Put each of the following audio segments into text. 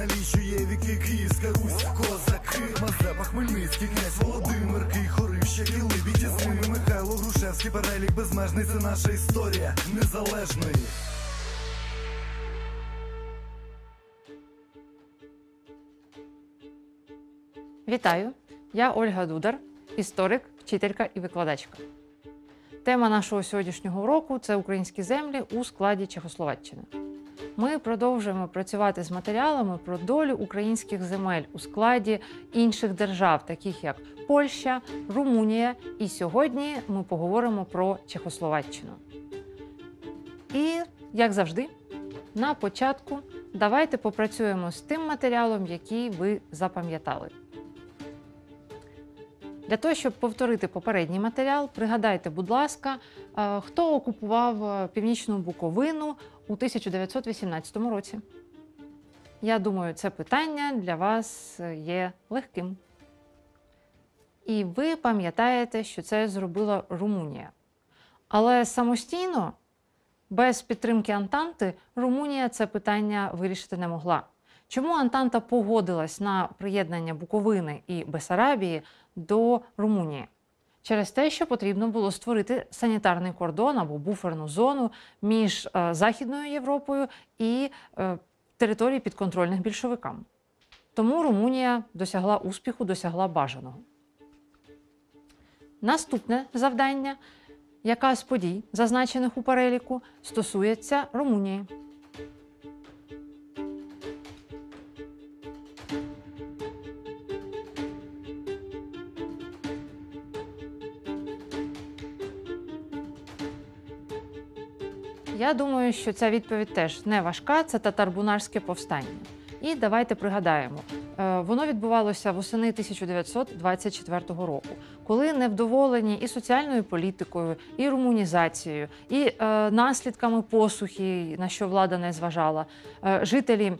налічує віки Київська Русь, козаки, Мазепа, Хмельницький, князь Володимир, Кий, Хорища, Кілибі, Тісними, Михайло, Грушевський, перелік безмежний. Це наша історія незалежної. Вітаю! Я Ольга Дудар, історик, вчителька і викладачка. Тема нашого сьогоднішнього уроку – це українські землі у складі Чехословаччини. Ми продовжуємо працювати з матеріалами про долю українських земель у складі інших держав, таких як Польща, Румунія. І сьогодні ми поговоримо про Чехословаччину. І, як завжди, на початку давайте попрацюємо з тим матеріалом, який ви запам'ятали. Для того, щоб повторити попередній матеріал, пригадайте, будь ласка, е, хто окупував е, північну Буковину у 1918 році? Я думаю, це питання для вас е, є легким. І ви пам'ятаєте, що це зробила Румунія. Але самостійно, без підтримки Антанти, Румунія це питання вирішити не могла. Чому Антанта погодилась на приєднання Буковини і Бесарабії до Румунії? через те, що потрібно було створити санітарний кордон або буферну зону між е, Західною Європою і е, території підконтрольних більшовикам. Тому Румунія досягла успіху, досягла бажаного. Наступне завдання, яка з подій, зазначених у переліку, стосується Румунії. Я думаю, що ця відповідь теж не важка. Це татарбунарське повстання. І давайте пригадаємо, е, воно відбувалося восени 1924 року, коли невдоволені і соціальною політикою, і румунізацією, і е, наслідками посухи, на що влада не зважала, е, жителі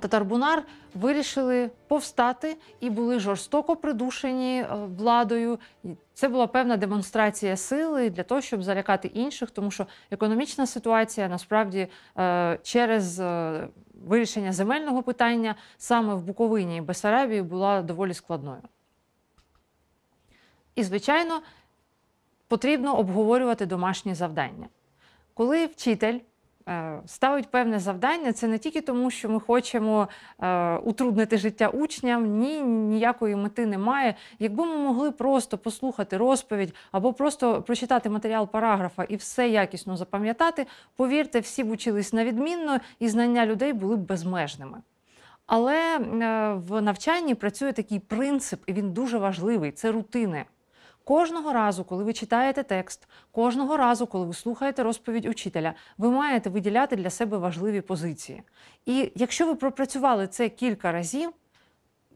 татарбунар вирішили повстати і були жорстоко придушені е, владою. Це була певна демонстрація сили для того, щоб залякати інших, тому що економічна ситуація насправді е, через е, вирішення земельного питання саме в Буковині і Бесарабії була доволі складною. І, звичайно, потрібно обговорювати домашні завдання. Коли вчитель Е, ставить певне завдання, це не тільки тому, що ми хочемо е, утруднити життя учням, ні, ніякої мети немає. Якби ми могли просто послухати розповідь або просто прочитати матеріал параграфа і все якісно запам'ятати, повірте, всі б учились на відмінно і знання людей були б безмежними. Але е, в навчанні працює такий принцип, і він дуже важливий це рутини. Кожного разу, коли ви читаєте текст, кожного разу, коли ви слухаєте розповідь учителя, ви маєте виділяти для себе важливі позиції. І якщо ви пропрацювали це кілька разів,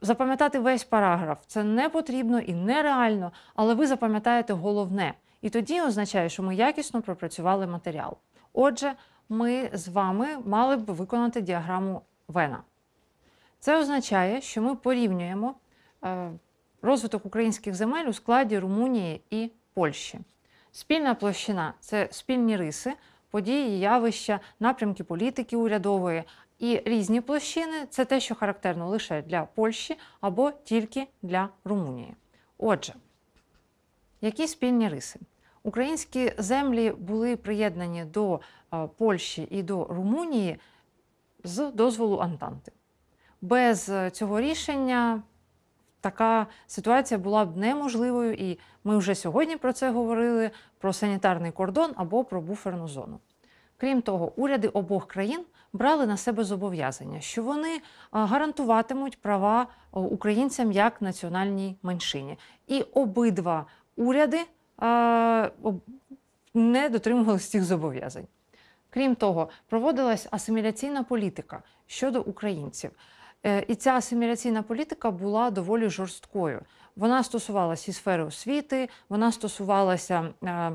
запам'ятати весь параграф це не потрібно і нереально, але ви запам'ятаєте головне. І тоді означає, що ми якісно пропрацювали матеріал. Отже, ми з вами мали б виконати діаграму Вена. Це означає, що ми порівнюємо. Е, розвиток українських земель у складі Румунії і Польщі. Спільна площина це спільні риси, події, явища, напрямки політики урядової. І різні площини це те, що характерно лише для Польщі або тільки для Румунії. Отже, які спільні риси? Українські землі були приєднані до е, Польщі і до Румунії з дозволу Антанти. Без е, цього рішення така ситуація була б неможливою, і ми вже сьогодні про це говорили: про санітарний кордон або про буферну зону. Крім того, уряди обох країн брали на себе зобов'язання, що вони гарантуватимуть права українцям як національній меншині, і обидва уряди не дотримувалися цих зобов'язань. Крім того, проводилась асиміляційна політика щодо українців. Е, і ця асиміляційна політика була доволі жорсткою. Вона стосувалася і сфери освіти, вона стосувалася. Е,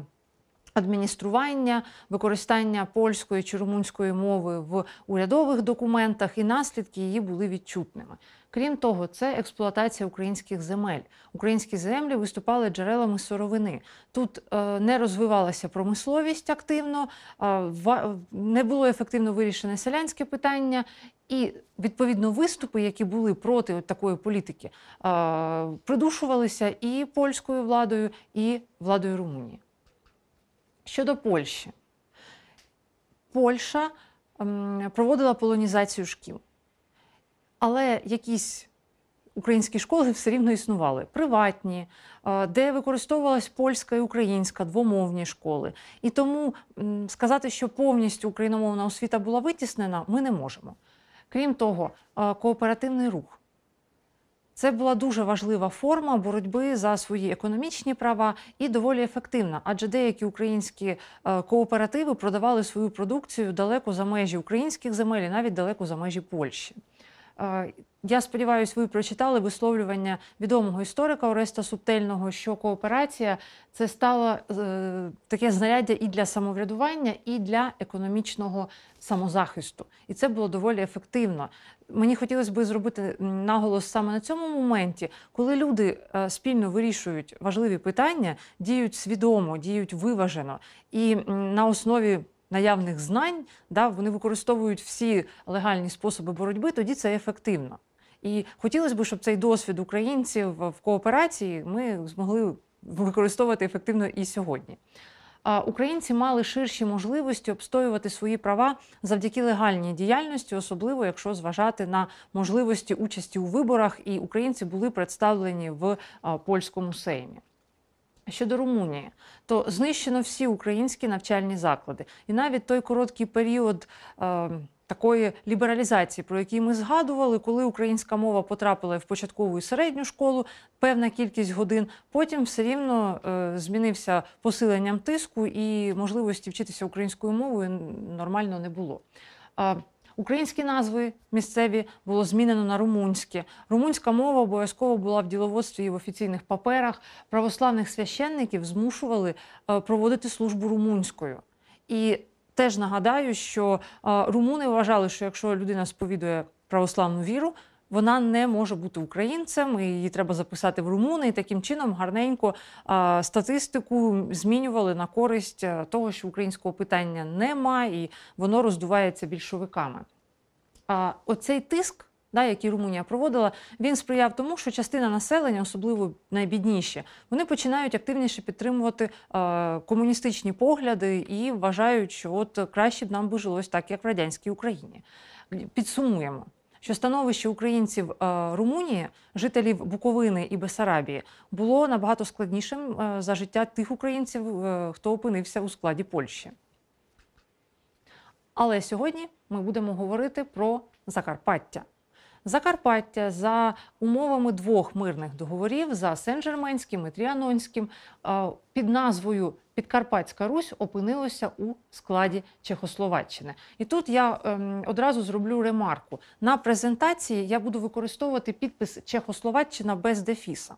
адміністрування, використання польської чи румунської мови в урядових документах і наслідки її були відчутними. Крім того, це експлуатація українських земель. Українські землі виступали джерелами сировини. Тут е, не розвивалася промисловість активно, не було ефективно вирішене селянське питання. І відповідно виступи, які були проти такої політики, придушувалися і польською владою, і владою Румунії. Щодо Польщі, Польща проводила полонізацію шкіл але якісь українські школи все рівно існували приватні, е, де використовувалась польська і українська двомовні школи. І тому сказати, що повністю україномовна освіта була витіснена, ми не можемо. Крім того, е, кооперативний рух. Це була дуже важлива форма боротьби за свої економічні права і доволі ефективна, адже деякі українські е, кооперативи продавали свою продукцію далеко за межі українських земель, і навіть далеко за межі Польщі. Е, я сподіваюся, ви прочитали висловлювання відомого історика Ореста Субтельного, що кооперація це стало е, таке знаряддя і для самоврядування, і для економічного самозахисту. І це було доволі ефективно. Мені хотілося би зробити наголос саме на цьому моменті, коли люди е, спільно вирішують важливі питання, діють свідомо, діють виважено і на основі наявних знань, да, вони використовують всі легальні способи боротьби, тоді це ефективно. І хотілося б, щоб цей досвід українців в кооперації ми змогли використовувати ефективно і сьогодні. А Українці мали ширші можливості обстоювати свої права завдяки легальній діяльності, особливо якщо зважати на можливості участі у виборах, і українці були представлені в польському сеймі. Щодо Румунії, то знищено всі українські навчальні заклади, і навіть той короткий період. Е Такої лібералізації, про який ми згадували, коли українська мова потрапила в початкову і середню школу, певна кількість годин, потім все рівно е, змінився посиленням тиску і можливості вчитися українською мовою нормально не було. Українські назви місцеві було змінено на румунське. Румунська мова обов'язково була в діловодстві і в офіційних паперах. Православних священників змушували е, проводити службу румунською. І теж нагадаю, що е, румуни вважали, що якщо людина сповідує православну віру вона не може бути українцем, і її треба записати в румуни. І таким чином гарненько статистику змінювали на користь того, що українського питання нема, і воно роздувається більшовиками. А Оцей тиск. Да, які Румунія проводила, він сприяв тому, що частина населення, особливо найбідніші, вони починають активніше підтримувати е, комуністичні погляди і вважають, що от краще б нам би жилось так, як в радянській Україні. Підсумуємо що становище українців е, Румунії, жителів Буковини і Бесарабії, було набагато складнішим е, за життя тих українців, е, хто опинився у складі Польщі. Але сьогодні ми будемо говорити про Закарпаття. Закарпаття за умовами двох мирних договорів за Сен-Жерменським і Тріанонським під назвою Підкарпатська Русь опинилася у складі Чехословаччини. І тут я ем, одразу зроблю ремарку. На презентації я буду використовувати підпис Чехословаччина без Дефіса.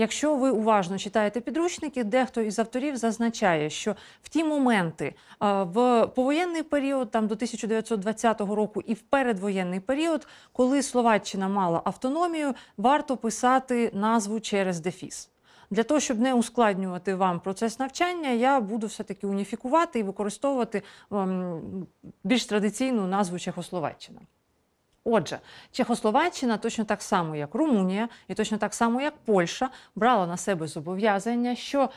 Якщо ви уважно читаєте підручники, дехто із авторів зазначає, що в ті моменти е, в повоєнний період, там до 1920 року, і в передвоєнний період, коли Словаччина мала автономію, варто писати назву через дефіс. Для того, щоб не ускладнювати вам процес навчання, я буду все-таки уніфікувати і використовувати ем, більш традиційну назву Чехословаччина. Отже, Чехословаччина точно так само, як Румунія, і точно так само, як Польща, брала на себе зобов'язання, що е,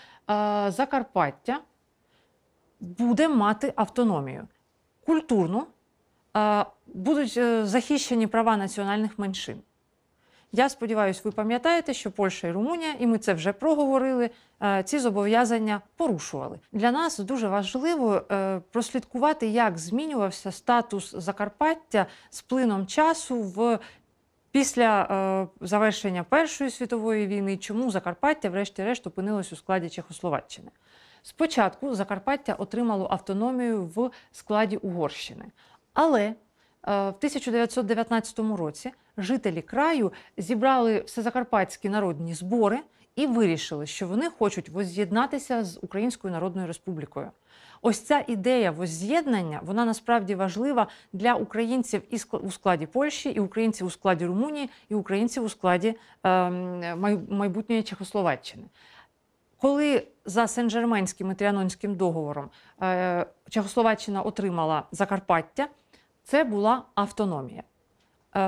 Закарпаття буде мати автономію культурну, е, будуть е, захищені права національних меншин. Я сподіваюся, ви пам'ятаєте, що Польща і Румунія, і ми це вже проговорили. Е, ці зобов'язання порушували для нас. Дуже важливо е, прослідкувати, як змінювався статус Закарпаття з плином часу в. Після е, завершення Першої світової війни, чому Закарпаття, врешті-решт, опинилось у складі Чехословаччини? Спочатку Закарпаття отримало автономію в складі Угорщини, але е, в 1919 році жителі краю зібрали всезакарпатські народні збори і вирішили, що вони хочуть воз'єднатися з Українською Народною Республікою. Ось ця ідея воз'єднання вона насправді важлива для українців і у складі Польщі, і українців у складі Румунії, і українців у складі е, майбутньої Чехословаччини. Коли за Сен-Жерменським і Тріанонським договором е, Чехословаччина отримала Закарпаття, це була автономія. Е,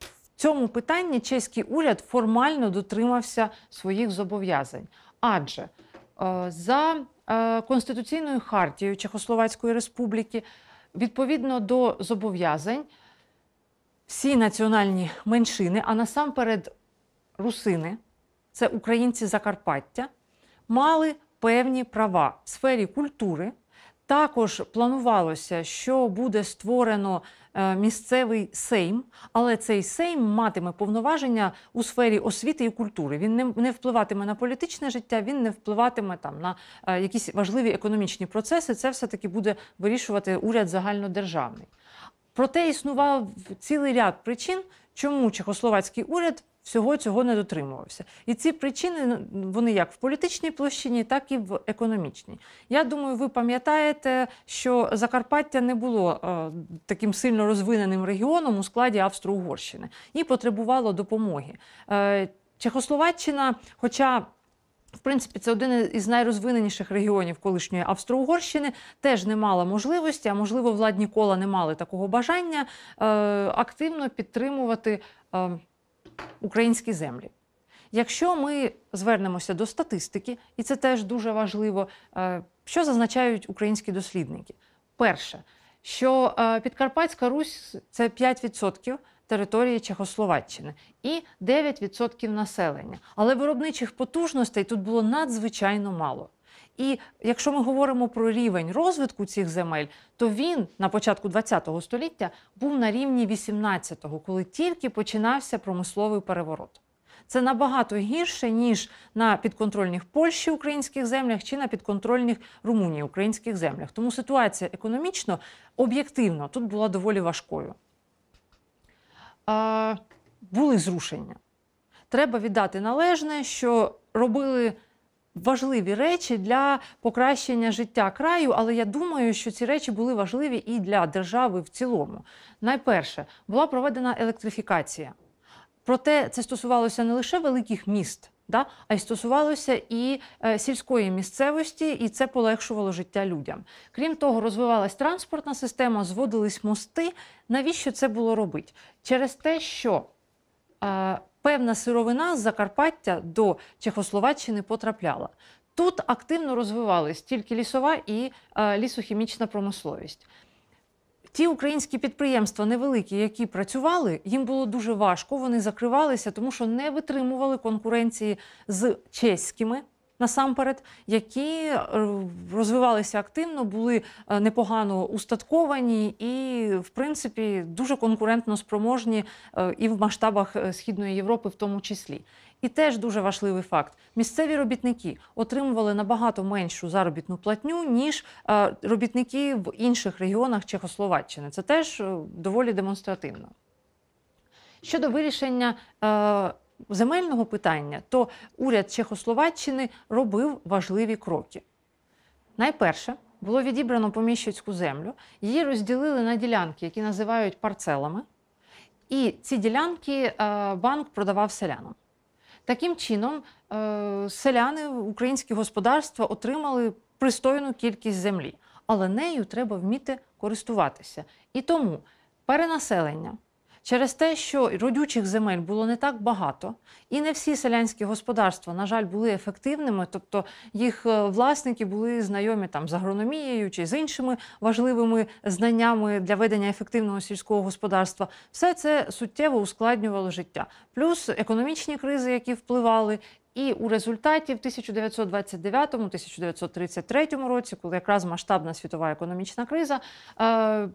в цьому питанні чеський уряд формально дотримався своїх зобов'язань, адже е, за е, конституційною хартією Чехословацької Республіки, відповідно до зобов'язань, всі національні меншини, а насамперед русини, це українці Закарпаття, мали певні права в сфері культури. Також планувалося, що буде створено е, місцевий сейм, але цей сейм матиме повноваження у сфері освіти і культури. Він не впливатиме на політичне життя, він не впливатиме там на е, якісь важливі економічні процеси. Це все таки буде вирішувати уряд загальнодержавний. Проте існував цілий ряд причин, чому чехословацький уряд всього цього не дотримувався. І ці причини ну, вони як в політичній площині, так і в економічній. Я думаю, ви пам'ятаєте, що Закарпаття не було е, таким сильно розвиненим регіоном у складі Австро-Угорщини і потребувало допомоги. Е, Чехословаччина, хоча в принципі, це один із найрозвиненіших регіонів колишньої Австро-Угорщини, теж не мала можливості, а можливо, владні кола не мали такого бажання е, активно підтримувати. Е, українські землі. Якщо ми звернемося до статистики, і це теж дуже важливо, е, що зазначають українські дослідники? Перше, що е, Підкарпатська Русь це 5% території Чехословаччини і 9% населення. Але виробничих потужностей тут було надзвичайно мало. І якщо ми говоримо про рівень розвитку цих земель, то він на початку ХХ століття був на рівні 18-го, коли тільки починався промисловий переворот. Це набагато гірше ніж на підконтрольних Польщі українських землях чи на підконтрольних Румунії українських землях. Тому ситуація економічно об'єктивно тут була доволі важкою. Були зрушення. Треба віддати належне, що робили важливі речі для покращення життя краю, але я думаю, що ці речі були важливі і для держави в цілому. Найперше була проведена електрифікація, проте це стосувалося не лише великих міст. Да, а й стосувалося і е, сільської місцевості, і це полегшувало життя людям. Крім того, розвивалась транспортна система, зводились мости. Навіщо це було робити? Через те, що певна сировина з Закарпаття до Чехословаччини потрапляла. Тут активно розвивались тільки лісова і лісохімічна промисловість. Ті українські підприємства невеликі, які працювали, їм було дуже важко. Вони закривалися, тому що не витримували конкуренції з чеськими насамперед, які е, розвивалися активно, були е, непогано устатковані і, в принципі, дуже конкурентно спроможні е, і в масштабах Східної Європи, в тому числі. І теж дуже важливий факт: місцеві робітники отримували набагато меншу заробітну платню, ніж робітники в інших регіонах Чехословаччини. Це теж доволі демонстративно. Щодо вирішення земельного питання, то уряд Чехословаччини робив важливі кроки. Найперше, було відібрано поміщицьку землю, її розділили на ділянки, які називають парцелами. І ці ділянки е, банк продавав селянам. Таким чином, е, селяни, українські господарства отримали пристойну кількість землі, але нею треба вміти користуватися. І тому перенаселення, Через те, що родючих земель було не так багато, і не всі селянські господарства, на жаль, були ефективними, тобто їх е, власники були знайомі там з агрономією чи з іншими важливими знаннями для ведення ефективного сільського господарства. Все це суттєво ускладнювало життя, плюс економічні кризи, які впливали. І у результаті в 1929-1933 році, коли якраз масштабна світова економічна криза, е,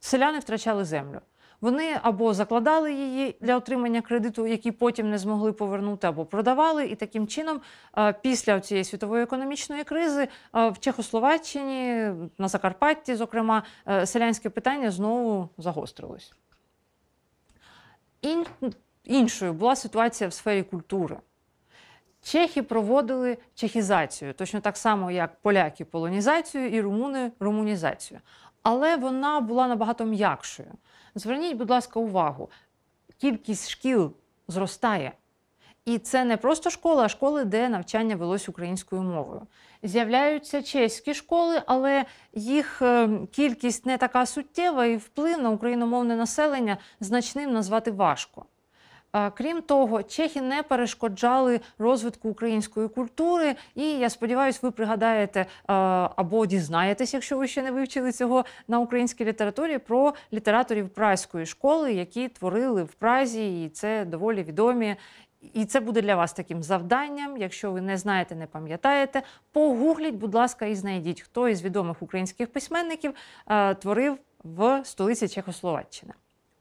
селяни втрачали землю. Вони або закладали її для отримання кредиту, який потім не змогли повернути, або продавали. І таким чином, е, після цієї світової економічної кризи е, в Чехословаччині, на Закарпатті, зокрема, е, селянське питання знову загострилось. Ін... Іншою була ситуація в сфері культури. Чехи проводили чехізацію, точно так само, як поляки полонізацію і румуни румунізацію. Але вона була набагато м'якшою. Ну, зверніть, будь ласка, увагу: кількість шкіл зростає. І це не просто школа, а школи, де навчання велось українською мовою. З'являються чеські школи, але їх е, кількість не така суттєва, і вплив на україномовне населення значним назвати важко. Крім того, чехи не перешкоджали розвитку української культури, і я сподіваюся, ви пригадаєте або дізнаєтесь, якщо ви ще не вивчили цього на українській літературі, про літераторів празької школи, які творили в Празі, і це доволі відомі. І це буде для вас таким завданням. Якщо ви не знаєте, не пам'ятаєте, погугліть, будь ласка, і знайдіть, хто із відомих українських письменників творив в столиці Чехословаччини.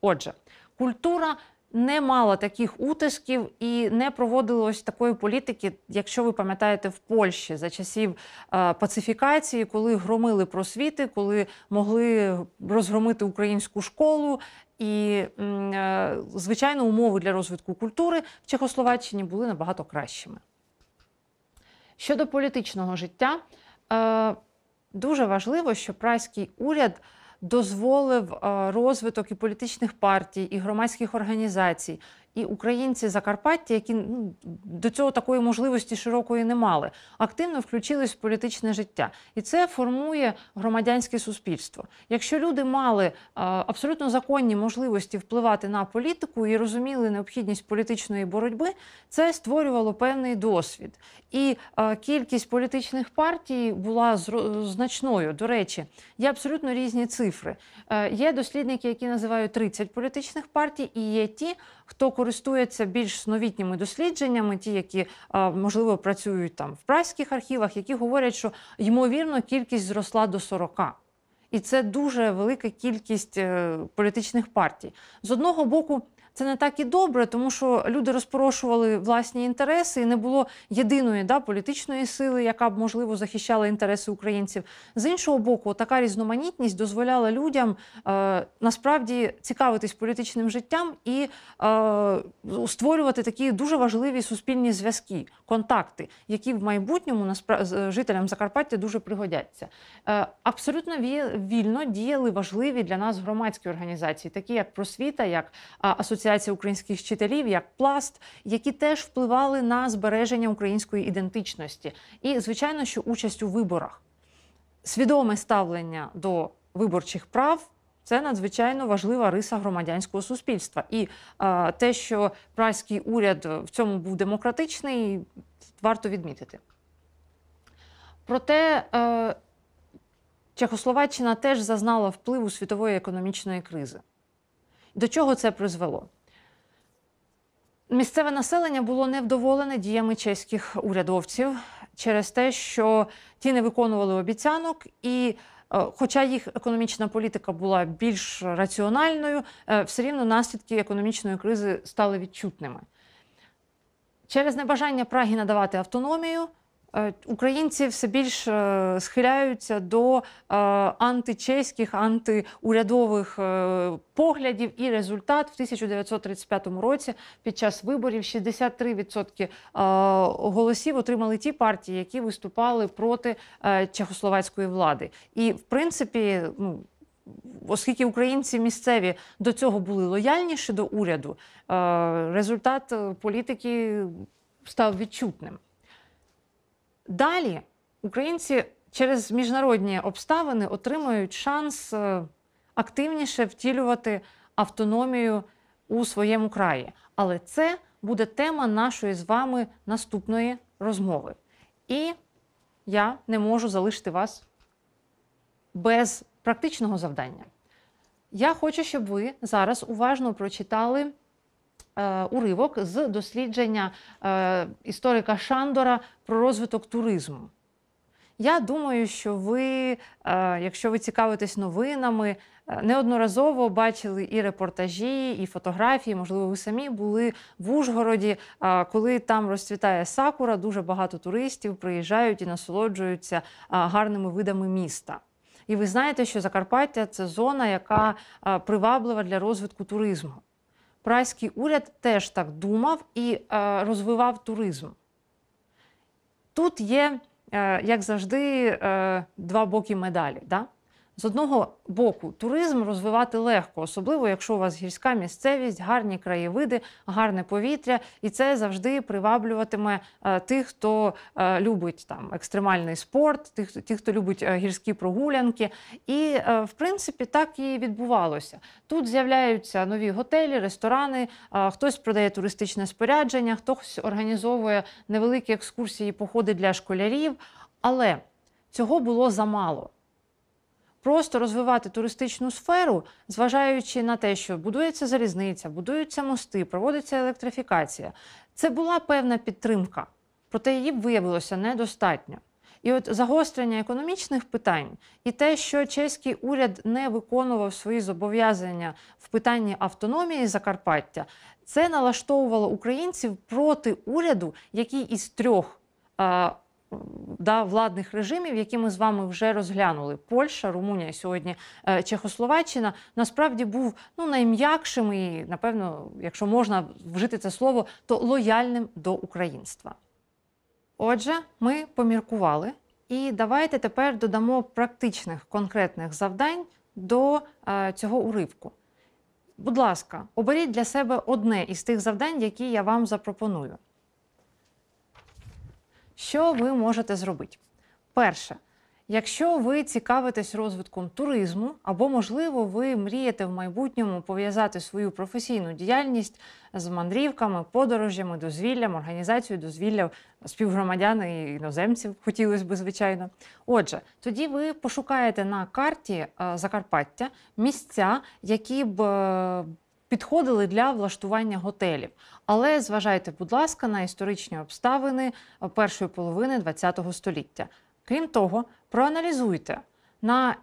Отже, культура не мала таких утисків і не проводилось такої політики, якщо ви пам'ятаєте, в Польщі за часів е, пацифікації, коли громили просвіти, коли могли розгромити українську школу. І, е, звичайно, умови для розвитку культури в Чехословаччині були набагато кращими. Щодо політичного життя, е, дуже важливо, що прайський уряд дозволив е, розвиток і політичних партій, і громадських організацій, і українці Закарпаття, які ну, до цього такої можливості широкої не мали, активно включились в політичне життя, і це формує громадянське суспільство. Якщо люди мали абсолютно законні можливості впливати на політику і розуміли необхідність політичної боротьби, це створювало певний досвід. І кількість політичних партій була значною. До речі, є абсолютно різні цифри. Е, є дослідники, які називають 30 політичних партій, і є ті, хто користується більш новітніми дослідженнями, ті, які можливо працюють там в прайських архівах, які говорять, що ймовірно кількість зросла до 40. І це дуже велика кількість е, політичних партій. З одного боку, це не так і добре, тому що люди розпорошували власні інтереси, і не було єдиної да, політичної сили, яка б можливо захищала інтереси українців. З іншого боку, така різноманітність дозволяла людям е, насправді цікавитись політичним життям і е, створювати такі дуже важливі суспільні зв'язки, контакти, які в майбутньому насправді жителям Закарпаття дуже пригодяться. Е, абсолютно вільно діяли важливі для нас громадські організації, такі як просвіта, як асоціація. Асоціація українських вчителів як пласт, які теж впливали на збереження української ідентичності, і звичайно, що участь у виборах, свідоме ставлення до виборчих прав. Це надзвичайно важлива риса громадянського суспільства, і е, те, що пральський уряд в цьому був демократичний, варто відмітити. Проте е, Чехословаччина теж зазнала впливу світової економічної кризи. До чого це призвело? Місцеве населення було невдоволене діями чеських урядовців через те, що ті не виконували обіцянок, і, е, хоча їх економічна політика була більш раціональною, е, все рівно наслідки економічної кризи стали відчутними. Через небажання Прагі надавати автономію. Е, українці все більш е, схиляються до е, античеських, антиурядових поглядів, і результат в 1935 році під час виборів 63% голосів отримали ті партії, які виступали проти чехословацької влади. І в принципі, ну, Оскільки українці місцеві до цього були лояльніші до уряду, результат політики став відчутним. Далі українці через міжнародні обставини отримують шанс е, активніше втілювати автономію у своєму краї. Але це буде тема нашої з вами наступної розмови. І я не можу залишити вас без практичного завдання. Я хочу, щоб ви зараз уважно прочитали. Е, уривок з дослідження е, історика Шандора про розвиток туризму. Я думаю, що ви, е, якщо ви цікавитесь новинами, неодноразово бачили і репортажі, і фотографії. Можливо, ви самі були в Ужгороді, коли там розцвітає сакура, дуже багато туристів приїжджають і насолоджуються гарними видами міста. І ви знаєте, що Закарпаття це зона, яка приваблива для розвитку туризму прайський уряд теж так думав і е, розвивав туризм. Тут є, е, як завжди, е, два боки медалі. Да? З одного боку, туризм розвивати легко, особливо якщо у вас гірська місцевість, гарні краєвиди, гарне повітря, і це завжди приваблюватиме е, тих, хто е, любить там екстремальний спорт, тих, тих, хто любить е, гірські прогулянки. І в принципі так і відбувалося. Тут з'являються нові готелі, ресторани, хтось продає туристичне спорядження, хтось організовує невеликі екскурсії, походи для школярів. Але цього було замало просто розвивати туристичну сферу, зважаючи на те, що будується залізниця, будуються мости, проводиться електрифікація. Це була певна підтримка, проте її виявилося недостатньо. І от загострення економічних питань і те, що чеський уряд не виконував свої зобов'язання в питанні автономії Закарпаття, це налаштовувало українців проти уряду, який із трьох да, владних режимів, які ми з вами вже розглянули: Польща, Румунія сьогодні е, Чехословаччина, насправді був ну найм'якшим і, напевно, якщо можна вжити це слово, то лояльним до українства. Отже, ми поміркували, і давайте тепер додамо практичних конкретних завдань до е, цього уривку. Будь ласка, оберіть для себе одне із тих завдань, які я вам запропоную. Що ви можете зробити? Перше, якщо ви цікавитесь розвитком туризму, або, можливо, ви мрієте в майбутньому пов'язати свою професійну діяльність з мандрівками, подорожями, дозвіллям, організацією дозвілля співгромадян і іноземців, хотілося б, звичайно. Отже, тоді ви пошукаєте на карті е, Закарпаття місця, які б. Е, підходили для влаштування готелів. Але зважайте, будь ласка, на історичні обставини е, першої половини ХХ століття. Крім того, проаналізуйте на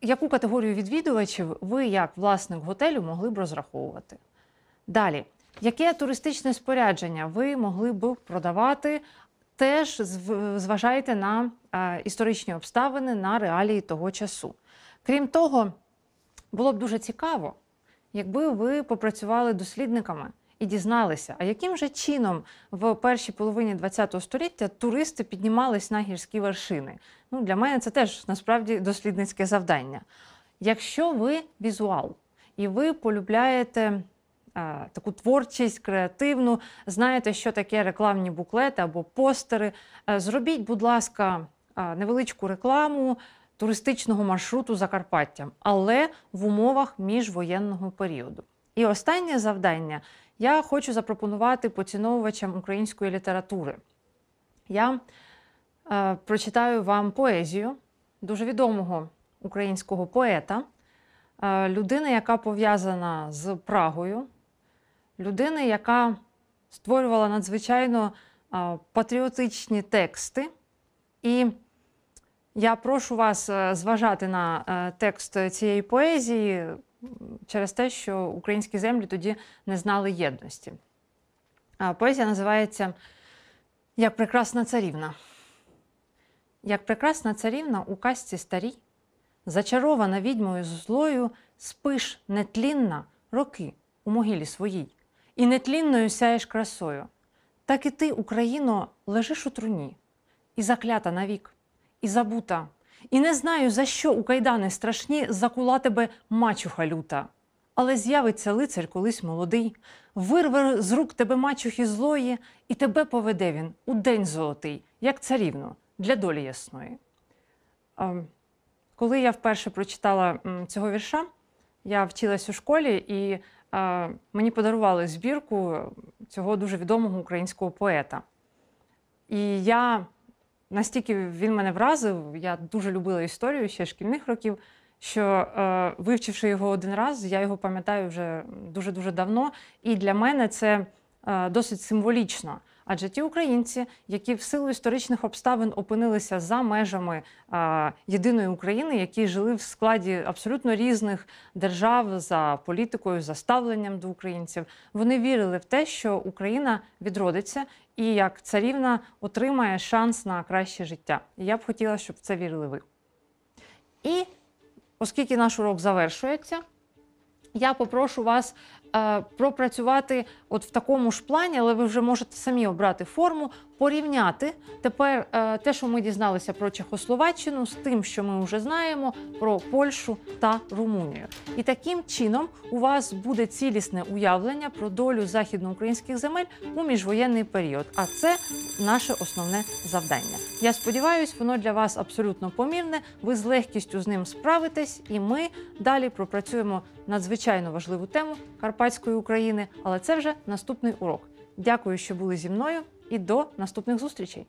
яку категорію відвідувачів ви, як власник готелю, могли б розраховувати. Далі, яке туристичне спорядження ви могли б продавати? Теж зважайте на е, історичні обставини на реалії того часу. Крім того, було б дуже цікаво якби ви попрацювали дослідниками і дізналися, а яким же чином в першій половині ХХ століття туристи піднімались на гірські вершини? Ну, Для мене це теж насправді дослідницьке завдання. Якщо ви візуал і ви полюбляєте. Таку творчість, креативну, знаєте, що таке рекламні буклети або постери. Е, зробіть, будь ласка, невеличку рекламу туристичного маршруту Закарпаттям, але в умовах міжвоєнного періоду. І останнє завдання я хочу запропонувати поціновувачам української літератури. Я е, прочитаю вам поезію дуже відомого українського поета, е, людини, яка пов'язана з Прагою, людини, яка створювала надзвичайно е, патріотичні тексти. І я прошу вас е, зважати на е, текст цієї поезії через те, що українські землі тоді не знали єдності. Поезія називається Як прекрасна царівна. Як прекрасна царівна у казці старій, зачарована відьмою злою, спиш нетлінна роки у могилі своїй, і нетлінною сяєш красою. Так і ти, Україно, лежиш у труні, і заклята навік і забута. І не знаю, за що у кайдани страшні закула тебе мачуха люта. Але з'явиться лицар колись молодий, вирве з рук тебе мачухи злої, і тебе поведе він у день золотий, як царівну, для долі ясної. Коли я вперше прочитала цього вірша, я вчилась у школі, і мені подарували збірку цього дуже відомого українського поета. І я настільки він мене вразив, я дуже любила історію ще шкільних років. Що е, вивчивши його один раз, я його пам'ятаю вже дуже дуже давно. І для мене це е, досить символічно. Адже ті українці, які в силу історичних обставин опинилися за межами е, єдиної України, які жили в складі абсолютно різних держав за політикою, за ставленням до українців, вони вірили в те, що Україна відродиться і як царівна отримає шанс на краще життя. Я б хотіла, щоб в це вірили ви. І оскільки наш урок завершується, я попрошу вас е, пропрацювати от в такому ж плані, але ви вже можете самі обрати форму порівняти тепер е, те, що ми дізналися про Чехословаччину, з тим, що ми вже знаємо, про Польщу та Румунію. І таким чином у вас буде цілісне уявлення про долю західноукраїнських земель у міжвоєнний період. А це наше основне завдання. Я сподіваюся, воно для вас абсолютно помірне. Ви з легкістю з ним справитесь, і ми далі пропрацюємо надзвичайно важливу тему Карпатської України. Але це вже наступний урок. Дякую, що були зі мною і до наступних зустрічей.